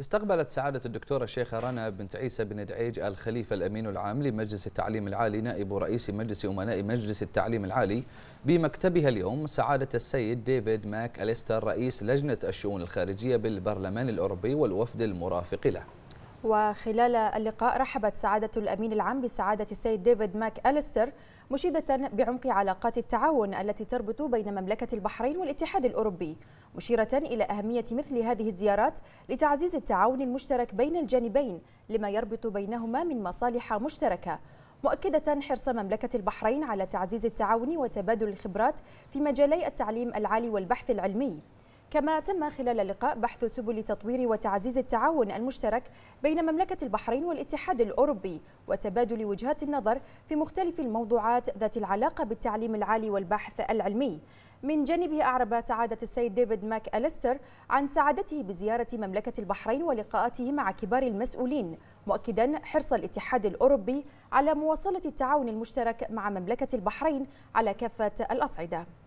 استقبلت سعادة الدكتورة الشيخة رنا بنت عيسى بن دعيج الخليفة الأمين العام لمجلس التعليم العالي نائب رئيس مجلس أمناء مجلس التعليم العالي بمكتبها اليوم سعادة السيد ديفيد ماك أليستر رئيس لجنة الشؤون الخارجية بالبرلمان الأوروبي والوفد المرافق له وخلال اللقاء رحبت سعادة الأمين العام بسعادة السيد ديفيد ماك أليستر مشيدة بعمق علاقات التعاون التي تربط بين مملكة البحرين والاتحاد الأوروبي مشيرة إلى أهمية مثل هذه الزيارات لتعزيز التعاون المشترك بين الجانبين لما يربط بينهما من مصالح مشتركة مؤكدة حرص مملكة البحرين على تعزيز التعاون وتبادل الخبرات في مجالي التعليم العالي والبحث العلمي كما تم خلال اللقاء بحث سبل تطوير وتعزيز التعاون المشترك بين مملكة البحرين والاتحاد الأوروبي وتبادل وجهات النظر في مختلف الموضوعات ذات العلاقة بالتعليم العالي والبحث العلمي من جانبه أعرب سعادة السيد ديفيد ماك أليستر عن سعادته بزيارة مملكة البحرين ولقاءاته مع كبار المسؤولين مؤكدا حرص الاتحاد الأوروبي على مواصلة التعاون المشترك مع مملكة البحرين على كافة الأصعدة